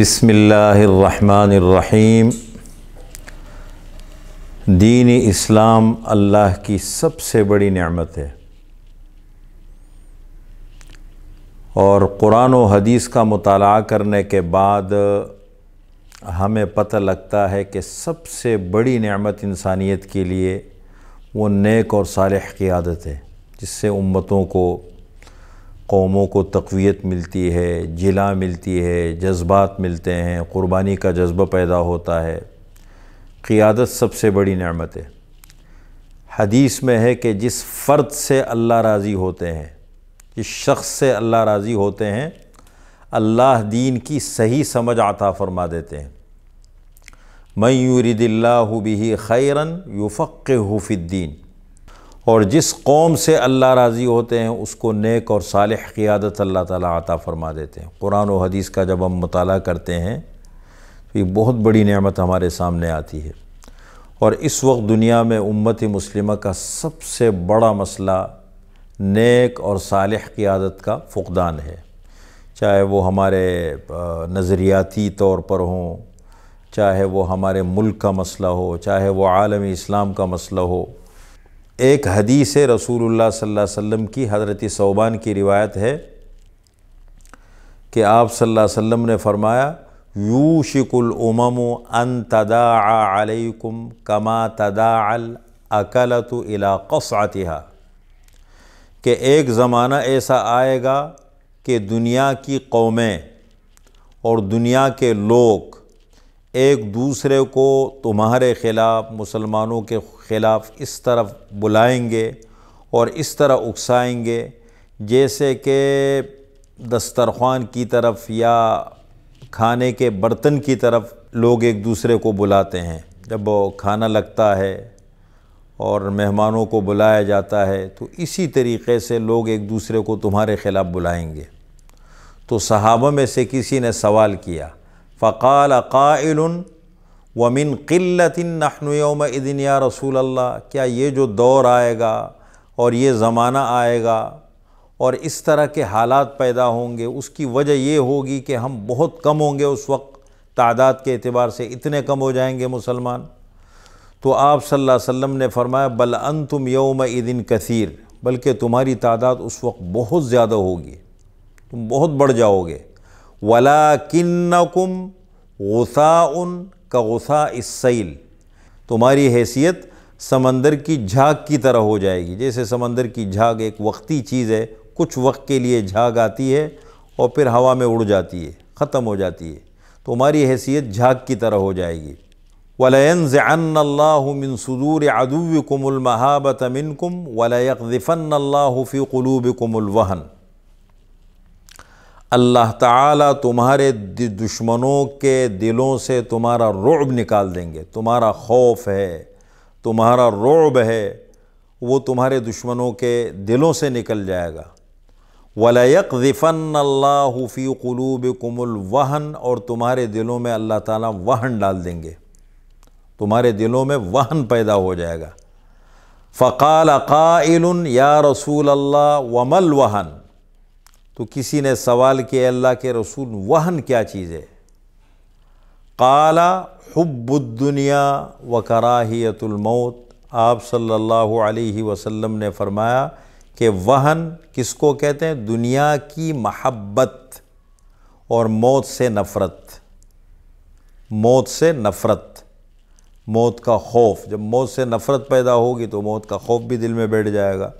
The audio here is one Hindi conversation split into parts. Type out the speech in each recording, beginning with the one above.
बसमीम दीन इस्लाम अल्लाह की सबसे बड़ी नेमत है और कुरान और हदीस का मताल करने के बाद हमें पता लगता है कि सबसे बड़ी नेमत इंसानियत के लिए वो नेक और सालह की आदत है जिससे उम्मतों को कौमों को तकवीत मिलती है जिला मिलती है जज्बात मिलते हैं क़ुरबानी का जज्बा पैदा होता है क़ियादत सबसे बड़ी नमत है हदीस में है कि जिस फ़र्द से अल्लाह राज़ी होते हैं जिस शख्स से अल्लाह राज़ी होते हैं अल्लाह दीन की सही समझ आता फरमा देते हैं मयूरी यूरिदिल्ला बिही खैरन यूफ़ हुफ़िद्दीन और जिस कौम से अल्लाह राज़ी होते हैं उसको नेक और साल क़ियादत अल्लाह ताला आता फ़रमा देते हैं कुरान और हदीस का जब हम मताल करते हैं तो ये बहुत बड़ी नेमत हमारे सामने आती है और इस वक्त दुनिया में उम्मत मुस्लिम का सबसे बड़ा मसला नेक और साल क़ियादत का फ़ुकदान है चाहे वो हमारे नज़रियाती तौर पर हों चाहे वो हमारे मुल्क का मसला हो चाहे वो आलमी इस्लाम का मसला हो एक हदीस रसूलुल्लाह सल्लल्लाहु अलैहि वसल्लम की हज़रत सोबान की रिवायत है कि आप सल्लल्लाहु अलैहि वसल्लम ने फरमाया यू शिकुल उमम अन तदा अलैकुम कमा तदा अल अकलत इला कसतिहा कि एक ज़माना ऐसा आएगा कि दुनिया की कौमें और दुनिया के लोग एक दूसरे को तुम्हारे ख़िलाफ़ मुसलमानों के ख़िलाफ़ इस तरफ बुलाएंगे और इस तरह उकसाएंगे जैसे कि दस्तरखान की तरफ या खाने के बर्तन की तरफ लोग एक दूसरे को बुलाते हैं जब खाना लगता है और मेहमानों को बुलाया जाता है तो इसी तरीके से लोग एक दूसरे को तुम्हारे ख़िलाफ़ बुलाएंगे तो सहाबा में से किसी ने सवाल किया फ़काल काइल वमिन किल्लतिन नहनु योम इदिन या रसूल अल्लाह क्या ये जो दौर आएगा और ये ज़माना आएगा और इस तरह के हालात पैदा होंगे उसकी वजह ये होगी कि हम बहुत कम होंगे उस वक्त तादाद के अतबार से इतने कम हो जाएंगे मुसलमान तो आप सल्लल्लाहु अलैहि वसल्लम ने फरमाया बल अन तुम योम इदिन कसीर बल्कि तुम्हारी तादाद उस वक्त बहुत ज़्यादा होगी तुम बहुत बढ़ जाओगे वला किन्नकुम उन का इस सैल तुम्हारी हैसियत समंदर की झाग की तरह हो जाएगी जैसे समंदर की झाग एक वक्ती चीज़ है कुछ वक्त के लिए झाग आती है और फिर हवा में उड़ जाती है ख़त्म हो जाती है तुम्हारी हैसियत झाग की तरह हो जाएगी वलयन ज़ान सदूर अदुकुमलमहाबत मिनकुम वलयफ़न कुलूब कुमुल वहन अल्लाह ताला तुम्हारे दुश्मनों के दिलों से तुम्हारा रोब निकाल देंगे तुम्हारा खौफ है तुम्हारा रोब है वो तुम्हारे दुश्मनों के दिलों से निकल जाएगा वलयक ज़िफ़न अल्लाफ़ी क़लूब वहन और तुम्हारे दिलों में अल्लाह ताला वहन डाल देंगे तुम्हारे दिलों में वहन पैदा हो जाएगा फ़काल काइल या रसूल अल्लाह वमल वहन तो किसी ने सवाल किया अल्लाह के रसूल वहन क्या चीज़ है काला हब्बुद्दुनिया व कराहियतुलमौत आप सल्लल्लाहु अलैहि वसल्लम ने फरमाया कि वहन किसको कहते हैं दुनिया की महब्बत और मौत से नफ़रत मौत से नफ़रत मौत का खौफ जब मौत से नफ़रत पैदा होगी तो मौत का खौफ भी दिल में बैठ जाएगा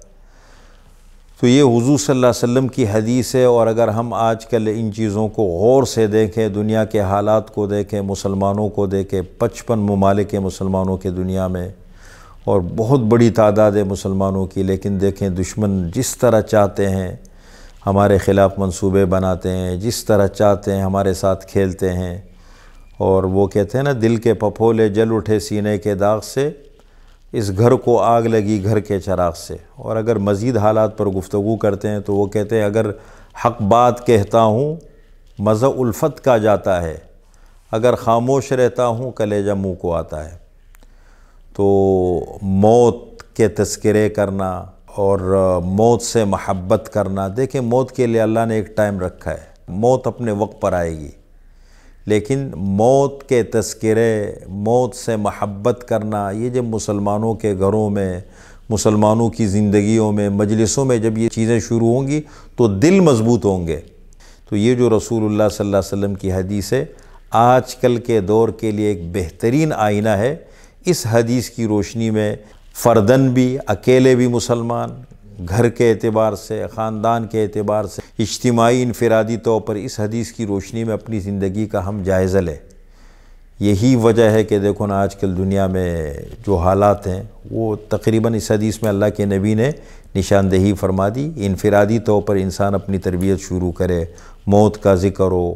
तो ये हुजूर सल्लल्लाहु अलैहि वसल्लम की हदीस है और अगर हम आजकल इन चीज़ों को गौर से देखें दुनिया के हालात को देखें मुसलमानों को देखें पचपन ममालिक मुसलमानों के दुनिया में और बहुत बड़ी तादाद है मुसलमानों की लेकिन देखें दुश्मन जिस तरह चाहते हैं हमारे ख़िलाफ़ मंसूबे बनाते हैं जिस तरह चाहते हैं हमारे साथ खेलते हैं और वो कहते हैं ना दिल के पपोले जल उठे सीने के दाग से इस घर को आग लगी घर के चराग से और अगर मज़ीद हालात पर गुफ्तु करते हैं तो वो कहते हैं अगर हक बात कहता हूँ मज़ा उल्फत का जाता है अगर खामोश रहता हूँ कलेजा मुँह को आता है तो मौत के तस्करे करना और मौत से महब्बत करना देखें मौत के लिए अल्लाह ने एक टाइम रखा है मौत अपने वक्त पर आएगी लेकिन मौत के तस्करे मौत से महब्बत करना ये जब मुसलमानों के घरों में मुसलमानों की ज़िंदगियों में मजलिसों में जब ये चीज़ें शुरू होंगी तो दिल मजबूत होंगे तो ये जो रसूल सल्लल्लाहु की हदीस है आजकल के दौर के लिए एक बेहतरीन आईना है इस हदीस की रोशनी में फ़र्दन भी अकेले भी मुसलमान घर के अतबार से ख़ानदान के अतबार से इज्तमाही इनफरादी तौर पर इस हदीस की रोशनी में अपनी ज़िंदगी का हम जायज़ा लें यही वजह है कि देखो ना आज कल दुनिया में जो हालात हैं वो तकरीबन इस हदीस में अल्लाह के नबी ने निशानदेही फरमा दी इनफरादी तौर पर इंसान अपनी तरबियत शुरू करे मौत का जिक्र हो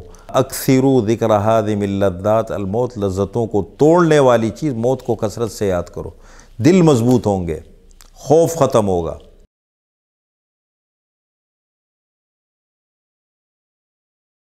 अक्सर ज़िक्र हादिमिल्लत अलमौत लज्जतों को तोड़ने वाली चीज़ मौत को कसरत से याद करो दिल मजबूत होंगे खौफ ख़त्म होगा